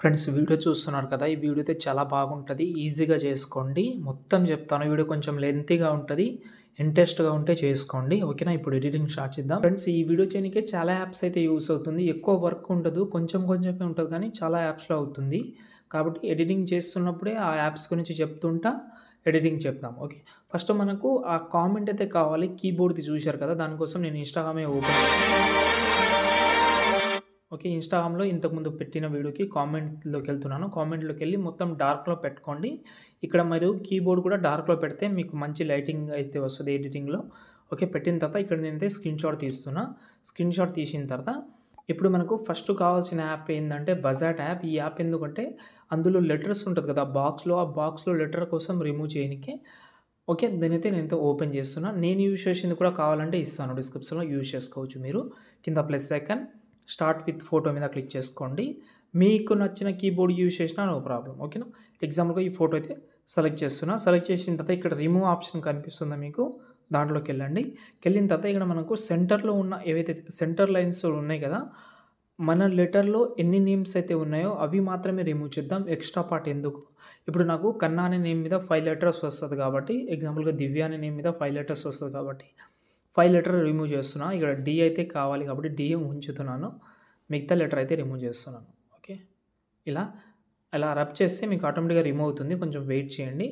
friends video చూస్తున్నారు కదా ఈ వీడియో అయితే చాలా బాగుంటుంది ఈజీగా చేసుకోండి మొత్తం చెప్తాను వీడియో కొంచెం లెంతీగా ఉంటుంది ఇంట్రెస్ట్గా ఉంటే చేసుకోండి ఓకేనా ఇప్పుడు ఎడిటింగ్ స్టార్ట్ చేద్దాం ఫ్రెండ్స్ ఈ వీడియో చేయనికే చాలా యాప్స్ అయితే యూస్ అవుతుంది ఎక్కువ వర్క్ ఉండదు కొంచెం కొంచెమే ఉంటుంది కానీ చాలా యాప్స్లో అవుతుంది కాబట్టి ఎడిటింగ్ చేస్తున్నప్పుడే ఆ యాప్స్ గురించి చెప్తుంటా ఎడిటింగ్ చెప్దాం ఓకే ఫస్ట్ మనకు ఆ కామెంట్ అయితే కావాలి కీబోర్డ్ది చూశారు కదా దానికోసం నేను ఇన్స్టాగ్రామే ఓపెన్ ఓకే ఇన్స్టాగ్రామ్లో ఇంతకుముందు పెట్టిన వీడియోకి కామెంట్లోకి వెళ్తున్నాను కామెంట్లోకి వెళ్ళి మొత్తం డార్క్లో పెట్టుకోండి ఇక్కడ మరియు కీబోర్డ్ కూడా డార్క్లో పెడితే మీకు మంచి లైటింగ్ అయితే వస్తుంది ఎడిటింగ్లో ఓకే పెట్టిన తర్వాత ఇక్కడ నేనైతే స్క్రీన్ షాట్ తీస్తున్నా స్క్రీన్ షాట్ తీసిన తర్వాత ఇప్పుడు మనకు ఫస్ట్ కావాల్సిన యాప్ ఏంటంటే బజాట్ యాప్ ఈ యాప్ ఎందుకంటే అందులో లెటర్స్ ఉంటుంది కదా బాక్స్లో ఆ బాక్స్లో లెటర్ కోసం రిమూవ్ చేయడానికి ఓకే దానైతే నేను అయితే ఓపెన్ చేస్తున్నా నేను యూజ్ చేసింది కూడా కావాలంటే ఇస్తాను డిస్క్రిప్షన్లో యూజ్ చేసుకోవచ్చు మీరు కింద plus second start with photo మీద క్లిక్ చేసుకోండి మీకు నచ్చిన కీబోర్డ్ యూజ్ చేసినా నో ప్రాబ్లం ఓకేనా ఎగ్జాంపుల్గా ఈ ఫోటో అయితే సెలెక్ట్ చేస్తున్నా సెలెక్ట్ చేసిన తర్వాత ఇక్కడ రిమూవ్ ఆప్షన్ కనిపిస్తుందా మీకు దాంట్లోకి వెళ్ళండి వెళ్ళిన తర్వాత ఇక్కడ మనకు సెంటర్లో ఉన్న ఏవైతే సెంటర్ లైన్స్ ఉన్నాయి కదా మన లెటర్లో ఎన్ని నేమ్స్ అయితే ఉన్నాయో అవి మాత్రమే రిమూవ్ చేద్దాం ఎక్స్ట్రా పార్ట్ ఎందుకు ఇప్పుడు నాకు కన్నా అనే నేమ్ మీద ఫైవ్ లెటర్స్ వస్తుంది కాబట్టి ఎగ్జాంపుల్గా దివ్య అనే నేమ్ మీద ఫైవ్ లెటర్స్ వస్తుంది కాబట్టి ఫైవ్ లెటర్ రిమూవ్ చేస్తున్నా ఇక్కడ డి అయితే కావాలి కాబట్టి డి ఉంచుతున్నాను మిగతా లెటర్ అయితే రిమూవ్ చేస్తున్నాను ఓకే ఇలా అలా రబ్ చేస్తే మీకు ఆటోమేటిక్గా రిమూవ్ అవుతుంది కొంచెం వెయిట్ చేయండి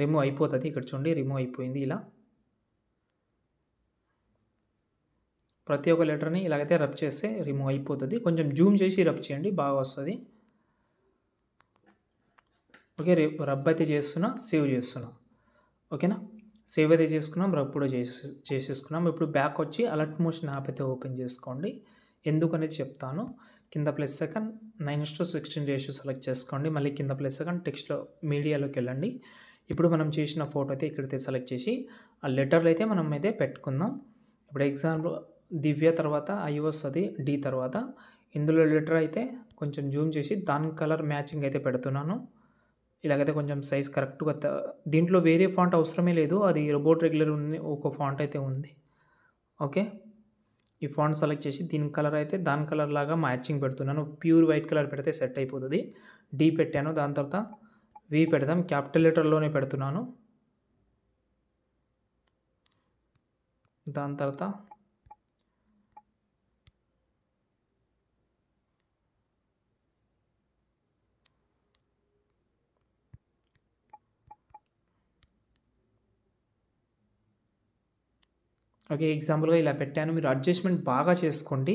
రిమూవ్ అయిపోతుంది ఇక్కడ చూడండి రిమూవ్ అయిపోయింది ఇలా ప్రతి ఒక్క లెటర్ని ఇలాగైతే రబ్ చేస్తే రిమూవ్ అయిపోతుంది కొంచెం జూమ్ చేసి రబ్ చేయండి బాగా వస్తుంది ఓకే రబ్ అయితే చేస్తున్నా సేవ్ చేస్తున్నా ఓకేనా సేవ్ అయితే చేసుకున్నాం రబ్ కూడా చేసే చేసేసుకున్నాం ఇప్పుడు బ్యాక్ వచ్చి అలర్ట్ మోషన్ యాప్ అయితే ఓపెన్ చేసుకోండి ఎందుకు అనేది చెప్తాను కింద plus second nine is to sixteen ratio select చేసుకోండి మళ్ళీ కింద ప్లస్ సెకండ్ టెక్స్ట్లో మీడియాలోకి వెళ్ళండి ఇప్పుడు మనం చేసిన ఫోటో అయితే ఇక్కడైతే సెలెక్ట్ చేసి ఆ లెటర్లు అయితే మనం అయితే పెట్టుకుందాం ఇప్పుడు ఎగ్జాంపుల్ దివ్య తర్వాత ఐ వస్తుంది డి తర్వాత ఇందులో లెటర్ అయితే కొంచెం జూమ్ చేసి దాని కలర్ మ్యాచింగ్ అయితే పెడుతున్నాను ఇలాగైతే కొంచెం సైజ్ కరెక్ట్గా దీంట్లో వేరే ఫాంట్ అవసరమే లేదు అది రోబోట్ రెగ్యులర్ ఉన్న ఒక ఫాంట్ అయితే ఉంది ఓకే ఈ ఫాంట్ సెలెక్ట్ చేసి దీని కలర్ అయితే దాని కలర్ లాగా మ్యాచింగ్ పెడుతున్నాను ప్యూర్ వైట్ కలర్ పెడితే సెట్ అయిపోతుంది డి పెట్టాను దాని తర్వాత వి పెడదాం క్యాపిటల్ లెటర్లోనే పెడుతున్నాను దాని తర్వాత ఓకే ఎగ్జాంపుల్గా ఇలా పెట్టాను మీరు అడ్జస్ట్మెంట్ బాగా చేసుకోండి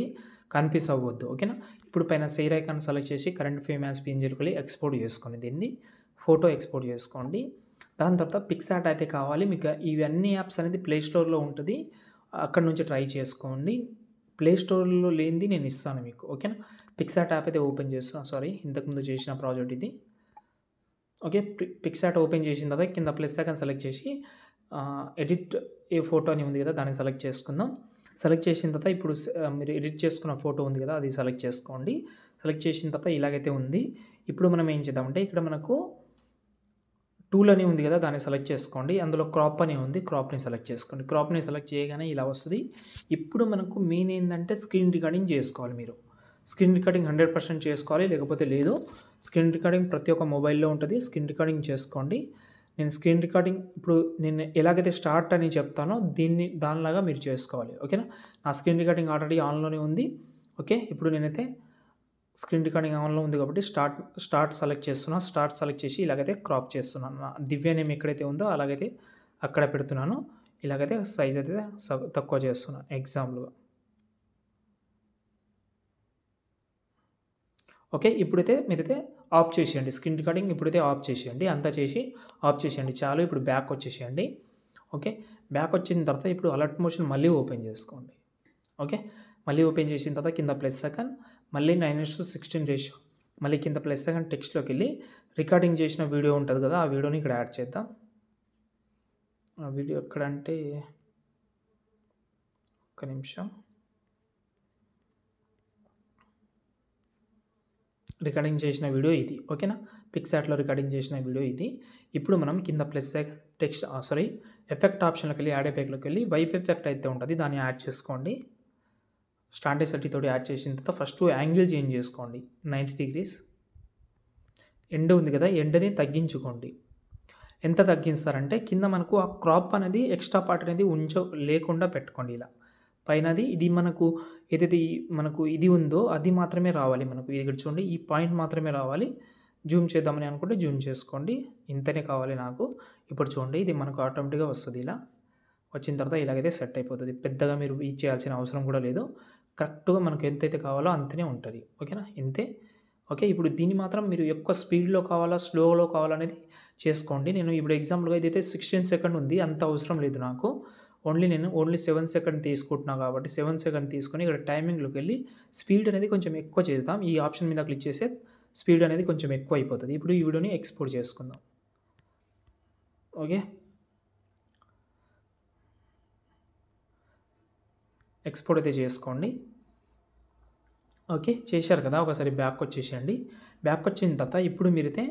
కనిపిస్ అవ్వద్దు ఓకేనా ఇప్పుడు పైన సేర్ ఐకాన్ సెలెక్ట్ చేసి కరెంట్ ఫేమ్ యాజ్ కలిగి ఎక్స్పోర్ట్ చేసుకోండి దీన్ని ఫోటో ఎక్స్పోర్ట్ చేసుకోండి దాని తర్వాత పిక్సాట్ అయితే కావాలి మీకు ఇవన్నీ యాప్స్ అనేది ప్లే స్టోర్లో ఉంటుంది అక్కడ నుంచి ట్రై చేసుకోండి ప్లే స్టోర్లో లేనిది నేను ఇస్తాను మీకు ఓకేనా పిక్సాట్ యాప్ అయితే ఓపెన్ చేస్తాను సారీ ఇంతకుముందు చేసిన ప్రాజెక్ట్ ఇది ఓకే పిక్సాట్ ఓపెన్ చేసిన తర్వాత కింద ప్లస్ సెకండ్ సెలెక్ట్ చేసి ఎడిట్ ఏ ఫోటో అని ఉంది కదా దాన్ని సెలెక్ట్ చేసుకుందాం సెలెక్ట్ చేసిన తర్వాత ఇప్పుడు మీరు ఎడిట్ చేసుకున్న ఫోటో ఉంది కదా అది సెలెక్ట్ చేసుకోండి సెలెక్ట్ చేసిన తర్వాత ఇలాగైతే ఉంది ఇప్పుడు మనం ఏం చేద్దామంటే ఇక్కడ మనకు టూల్ అని ఉంది కదా దాన్ని సెలెక్ట్ చేసుకోండి అందులో క్రాప్ అని ఉంది క్రాప్ని సెలెక్ట్ చేసుకోండి క్రాప్ని సెలెక్ట్ చేయగానే ఇలా వస్తుంది ఇప్పుడు మనకు మెయిన్ ఏంటంటే స్క్రీన్ రికార్డింగ్ చేసుకోవాలి మీరు స్క్రీన్ రికార్డింగ్ హండ్రెడ్ పర్సెంట్ చేసుకోవాలి లేకపోతే లేదు స్క్రీన్ రికార్డింగ్ ప్రతి ఒక్క మొబైల్లో ఉంటుంది స్క్రీన్ రికార్డింగ్ చేసుకోండి నేను స్క్రీన్ రికార్డింగ్ ఇప్పుడు నేను ఎలాగైతే స్టార్ట్ అని చెప్తానో దీన్ని దానిలాగా మీరు చేసుకోవాలి ఓకేనా నా స్క్రీన్ రికార్డింగ్ ఆల్రెడీ ఆన్లోనే ఉంది ఓకే ఇప్పుడు నేనైతే స్క్రీన్ రికార్డింగ్ ఆన్లో ఉంది కాబట్టి స్టార్ట్ స్టార్ట్ సెలెక్ట్ చేస్తున్నాను స్టార్ట్ సెలెక్ట్ చేసి ఇలాగైతే క్రాప్ చేస్తున్నాను నా దివ్య నేమ్ ఎక్కడైతే ఉందో అలాగైతే అక్కడ పెడుతున్నాను ఇలాగైతే సైజ్ అయితే తక్కువ చేస్తున్నాను ఎగ్జాంపుల్గా ఓకే ఇప్పుడైతే మీరైతే ఆఫ్ చేసేయండి స్కిన్ రికార్డింగ్ ఇప్పుడైతే ఆఫ్ చేసేయండి అంతా చేసి ఆఫ్ చేసేయండి చాలు ఇప్పుడు బ్యాక్ వచ్చేసేయండి ఓకే బ్యాక్ వచ్చిన తర్వాత ఇప్పుడు అలర్ట్ మోషన్ మళ్ళీ ఓపెన్ చేసుకోండి ఓకే మళ్ళీ ఓపెన్ చేసిన తర్వాత కింద ప్లస్ సెకండ్ మళ్ళీ నైన్ టు సిక్స్టీన్ రేషియో మళ్ళీ కింద ప్లస్ సెకండ్ టెక్స్ట్లోకి వెళ్ళి రికార్డింగ్ చేసిన వీడియో ఉంటుంది కదా ఆ వీడియోని ఇక్కడ యాడ్ చేద్దాం ఆ వీడియో ఎక్కడంటే ఒక్క నిమిషం రికార్డింగ్ చేసిన వీడియో ఇది ఓకేనా పిక్సాట్లో రికార్డింగ్ చేసిన వీడియో ఇది ఇప్పుడు మనం కింద ప్లస్ టెక్స్ట్ సారీ ఎఫెక్ట్ ఆప్షన్లోకి వెళ్ళి యాడ్ ఎఫెక్ట్లోకి వెళ్ళి వైఫ్ ఎఫెక్ట్ అయితే ఉంటుంది దాన్ని యాడ్ చేసుకోండి స్టాండర్డ్ సర్టీ తోటి యాడ్ చేసిన తర్వాత ఫస్ట్ యాంగిల్ చేంజ్ చేసుకోండి నైంటీ డిగ్రీస్ ఎండ్ ఉంది కదా ఎండని తగ్గించుకోండి ఎంత తగ్గిస్తారంటే కింద మనకు ఆ క్రాప్ అనేది ఎక్స్ట్రా పార్ట్ అనేది ఉంచ లేకుండా పెట్టుకోండి ఇలా పైనది ఇది మనకు ఏదైతే మనకు ఇది ఉందో అది మాత్రమే రావాలి మనకు ఇక్కడ చూడండి ఈ పాయింట్ మాత్రమే రావాలి జూమ్ చేద్దామని అనుకుంటే జూమ్ చేసుకోండి ఇంతనే కావాలి నాకు ఇప్పుడు చూడండి ఇది మనకు ఆటోమేటిక్గా వస్తుంది ఇలా వచ్చిన తర్వాత ఇలాగైతే సెట్ అయిపోతుంది పెద్దగా మీరు చేయాల్సిన అవసరం కూడా లేదు కరెక్ట్గా మనకు ఎంతైతే కావాలో అంతనే ఉంటుంది ఓకేనా ఇంతే ఓకే ఇప్పుడు దీన్ని మాత్రం మీరు ఎక్కువ స్పీడ్లో కావాలా స్లోలో కావాలనేది చేసుకోండి నేను ఇప్పుడు ఎగ్జాంపుల్గా ఇదైతే సిక్స్టీన్ సెకండ్ ఉంది అంత అవసరం లేదు నాకు ఓన్లీ నేను ఓన్లీ సెవెన్ సెకండ్ తీసుకుంటున్నాను కాబట్టి సెవెన్ సెకండ్ తీసుకొని ఇక్కడ టైమింగ్లోకి వెళ్ళి స్పీడ్ అనేది కొంచెం ఎక్కువ చేద్దాం ఈ ఆప్షన్ మీద క్లిక్ చేస్తే స్పీడ్ అనేది కొంచెం ఎక్కువ అయిపోతుంది ఇప్పుడు ఈ వీడియోని ఎక్స్పోర్ట్ చేసుకుందాం ఓకే ఎక్స్పోర్ట్ అయితే చేసుకోండి ఓకే చేశారు కదా ఒకసారి బ్యాక్ వచ్చేసేయండి బ్యాక్ వచ్చిన తర్వాత ఇప్పుడు మీరైతే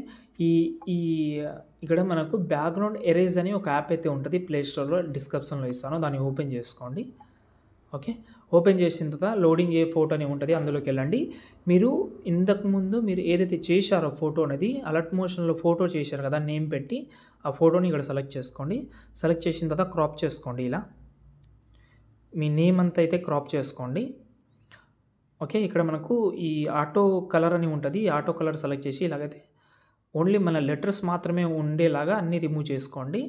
ఈ ఈ ఇక్కడ మనకు బ్యాక్గ్రౌండ్ ఎరేజ్ అని ఒక యాప్ అయితే ఉంటుంది ప్లే స్టోర్లో డిస్క్రిప్షన్లో ఇస్తాను దాన్ని ఓపెన్ చేసుకోండి ఓకే ఓపెన్ చేసిన తర్వాత లోడింగ్ ఏ ఫోటో అని ఉంటుంది అందులోకి వెళ్ళండి మీరు ఇంతకుముందు మీరు ఏదైతే చేశారో ఫోటో అనేది అలర్ట్ మోషన్లో ఫోటో చేశారు కదా నేమ్ పెట్టి ఆ ఫోటోని ఇక్కడ సెలెక్ట్ చేసుకోండి సెలెక్ట్ చేసిన తర్వాత క్రాప్ చేసుకోండి ఇలా మీ నేమ్ అంతా అయితే క్రాప్ చేసుకోండి ఓకే ఇక్కడ మనకు ఈ ఆటో కలర్ అని ఉంటుంది ఆటో కలర్ సెలెక్ట్ చేసి ఇలాగైతే ఓన్లీ మన లెటర్స్ మాత్రమే ఉండేలాగా అన్నీ రిమూవ్ చేసుకోండి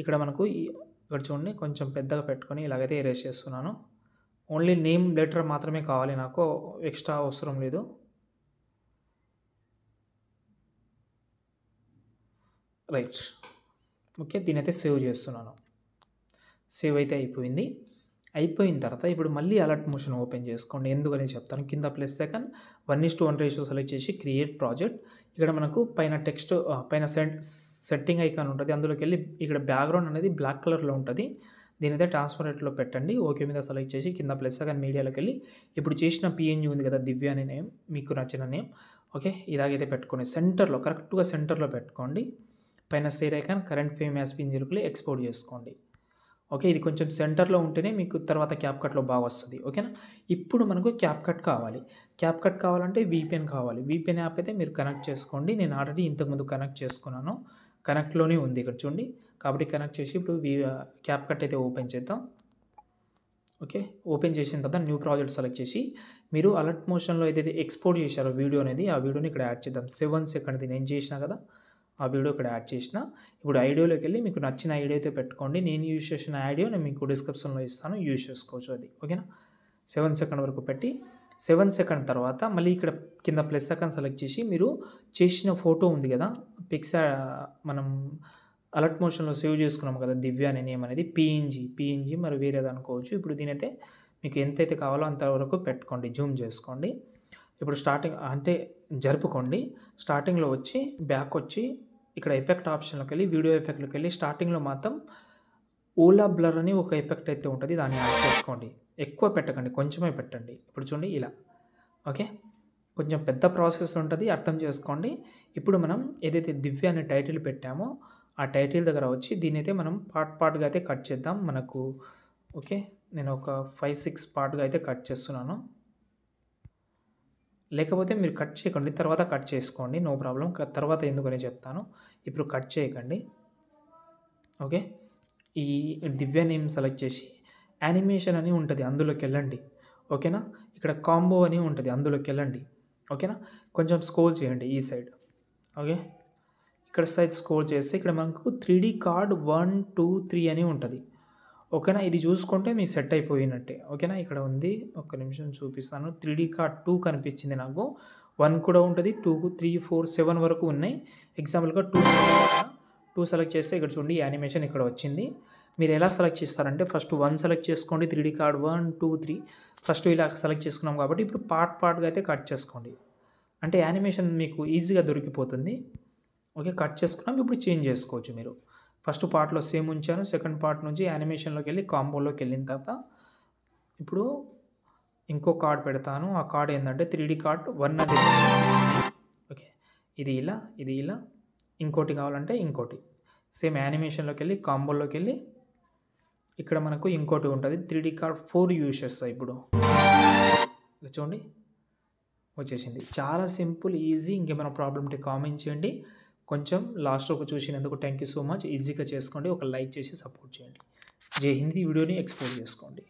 ఇక్కడ మనకు ఇక్కడ చూడండి కొంచెం పెద్దగా పెట్టుకొని ఇలాగైతే ఎరేజ్ చేస్తున్నాను ఓన్లీ నేమ్ లెటర్ మాత్రమే కావాలి నాకు ఎక్స్ట్రా అవసరం లేదు రైట్ ఓకే దీని అయితే సేవ్ చేస్తున్నాను సేవ్ అయితే అయిపోయింది అయిపోయిన తర్వాత ఇప్పుడు మళ్ళీ అలర్ట్ మోషన్ ఓపెన్ చేసుకోండి ఎందుకని చెప్తాను కింద plus second one is to one ratio select చేసి క్రియేట్ ప్రాజెక్ట్ ఇక్కడ మనకు పైన టెక్స్ట్ పైన సెట్టింగ్ ఐకాన్ ఉంటుంది అందులోకి వెళ్ళి ఇక్కడ బ్యాక్గ్రౌండ్ అనేది బ్లాక్ కలర్లో ఉంటుంది దీని అయితే ట్రాన్స్పరెంట్లో పెట్టండి ఓకే మీద సెలెక్ట్ చేసి కింద ప్లస్ సెకండ్ మీడియాలోకి వెళ్ళి ఇప్పుడు చేసిన పిఎన్జీ ఉంది కదా దివ్య అనే నేమ్ మీకు నచ్చిన నేమ్ ఓకే ఇలాగైతే పెట్టుకోండి సెంటర్లో కరెక్ట్గా సెంటర్లో పెట్టుకోండి పైన సేర్ ఐకాన్ కరెంట్ ఫేమ్ యాస్పిన్ జరుకులు ఎక్స్పోర్ట్ చేసుకోండి ఓకే ఇది కొంచెం సెంటర్లో ఉంటేనే మీకు తర్వాత క్యాప్ కట్లో బాగా వస్తుంది ఓకేనా ఇప్పుడు మనకు క్యాప్ కట్ కావాలి క్యాప్ కట్ కావాలంటే వీపీఎన్ కావాలి వీపీఎన్ యాప్ అయితే మీరు కనెక్ట్ చేసుకోండి నేను ఆల్రెడీ ఇంతకుముందు కనెక్ట్ చేసుకున్నాను కనెక్ట్లోనే ఉంది ఇక్కడ చూడండి కాబట్టి కనెక్ట్ చేసి ఇప్పుడు క్యాప్ కట్ అయితే ఓపెన్ చేద్దాం ఓకే ఓపెన్ చేసిన తర్వాత న్యూ ప్రాజెక్ట్ సెలెక్ట్ చేసి మీరు అలర్ట్ మోషన్లో ఏదైతే ఎక్స్పోర్ట్ చేశారో వీడియో అనేది ఆ వీడియోని ఇక్కడ యాడ్ చేద్దాం సెవెన్ సెకండ్ది నేను చేసినా కదా ఆ వీడియో ఇక్కడ యాడ్ చేసిన ఇప్పుడు ఐడియోలోకి వెళ్ళి మీకు నచ్చిన ఐడియో అయితే పెట్టుకోండి నేను యూజ్ చేసిన ఐడియో నేను మీకు డిస్క్రిప్షన్లో ఇస్తాను యూజ్ చేసుకోవచ్చు అది ఓకేనా సెవెన్ సెకండ్ వరకు పెట్టి సెవెన్ సెకండ్ తర్వాత మళ్ళీ ఇక్కడ కింద ప్లస్ సెకండ్ సెలెక్ట్ చేసి మీరు చేసిన ఫోటో ఉంది కదా పిక్సా మనం అలర్ట్ మోషన్లో సేవ్ చేసుకున్నాం కదా దివ్య అనే నేమ్ అనేది పిఎన్జీ పిఎన్జీ మరి వేరేది అనుకోవచ్చు ఇప్పుడు దీనైతే మీకు ఎంతైతే కావాలో అంతవరకు పెట్టుకోండి జూమ్ చేసుకోండి ఇప్పుడు స్టార్టింగ్ అంటే జరుపుకోండి స్టార్టింగ్లో వచ్చి బ్యాక్ వచ్చి ఇక్కడ ఎఫెక్ట్ ఆప్షన్లోకి వెళ్ళి వీడియో ఎఫెక్ట్లోకి వెళ్ళి స్టార్టింగ్లో మాత్రం ఓలా బ్లర్ అని ఒక ఎఫెక్ట్ అయితే ఉంటుంది దాన్ని యాడ్ చేసుకోండి ఎక్కువ పెట్టకండి కొంచెమే పెట్టండి ఇప్పుడు చూడండి ఇలా ఓకే కొంచెం పెద్ద ప్రాసెస్ ఉంటుంది అర్థం చేసుకోండి ఇప్పుడు మనం ఏదైతే దివ్య అనే టైటిల్ పెట్టామో ఆ టైటిల్ దగ్గర వచ్చి దీని అయితే మనం పార్ట్ పార్ట్గా అయితే కట్ చేద్దాం మనకు ఓకే నేను ఒక ఫైవ్ సిక్స్ పార్ట్గా అయితే కట్ చేస్తున్నాను లేకపోతే మీరు కట్ చేయకండి తర్వాత కట్ చేసుకోండి నో ప్రాబ్లం తర్వాత ఎందుకని చెప్తాను ఇప్పుడు కట్ చేయకండి ఓకే ఈ దివ్య నేమ్ సెలెక్ట్ చేసి యానిమేషన్ అని ఉంటుంది అందులోకి వెళ్ళండి ఓకేనా ఇక్కడ కాంబో అని ఉంటుంది అందులోకి వెళ్ళండి ఓకేనా కొంచెం స్కోల్ చేయండి ఈ సైడ్ ఓకే ఇక్కడ సైడ్ స్కోల్ చేస్తే ఇక్కడ మనకు three card one two three అని ఉంటుంది ఓకేనా ఇది చూసుకుంటే మీ సెట్ అయిపోయినట్టే ఓకేనా ఇక్కడ ఉంది ఒక నిమిషం చూపిస్తాను త్రీ డీ కార్డ్ టూ కనిపించింది నాకు వన్ కూడా ఉంటుంది టూ త్రీ ఫోర్ సెవెన్ వరకు ఉన్నాయి ఎగ్జాంపుల్గా టూ టూ సెలెక్ట్ చేస్తే ఇక్కడ చూడండి యానిమేషన్ ఇక్కడ వచ్చింది మీరు ఎలా సెలెక్ట్ చేస్తారంటే ఫస్ట్ వన్ సెలెక్ట్ చేసుకోండి three D card one two three first ఇలా సెలెక్ట్ చేసుకున్నాం కాబట్టి ఇప్పుడు పార్ట్ పార్ట్గా అయితే కట్ చేసుకోండి అంటే యానిమేషన్ మీకు ఈజీగా దొరికిపోతుంది ఓకే కట్ చేసుకున్నాం ఇప్పుడు చేంజ్ చేసుకోవచ్చు మీరు ఫస్ట్ పార్ట్లో సేమ్ ఉంచాను సెకండ్ పార్ట్ నుంచి యానిమేషన్లోకి వెళ్ళి కాంబోలోకి వెళ్ళిన తర్వాత ఇప్పుడు ఇంకో కార్డ్ పెడతాను ఆ కార్డ్ ఏంటంటే త్రీ డి కార్డ్ వన్ అది ఓకే ఇది ఇలా ఇది ఇలా ఇంకోటి కావాలంటే ఇంకోటి సేమ్ యానిమేషన్లోకి వెళ్ళి కాంబోల్లోకి వెళ్ళి ఇక్కడ మనకు ఇంకోటి ఉంటుంది త్రీ డి కార్డ్ ఫోర్ యూషర్స్ ఇప్పుడు చూడండి వచ్చేసింది చాలా సింపుల్ ఈజీ ఇంకేమైనా ప్రాబ్లమ్ ఉంటే కామెంట్ చేయండి కొంచెం లాస్ట్ ఒక చూసినందుకు థ్యాంక్ యూ సో మచ్ ఈజీగా చేసుకోండి ఒక లైక్ చేసి సపోర్ట్ చేయండి జై హిందీ వీడియోని ఎక్స్పోర్ట్ చేసుకోండి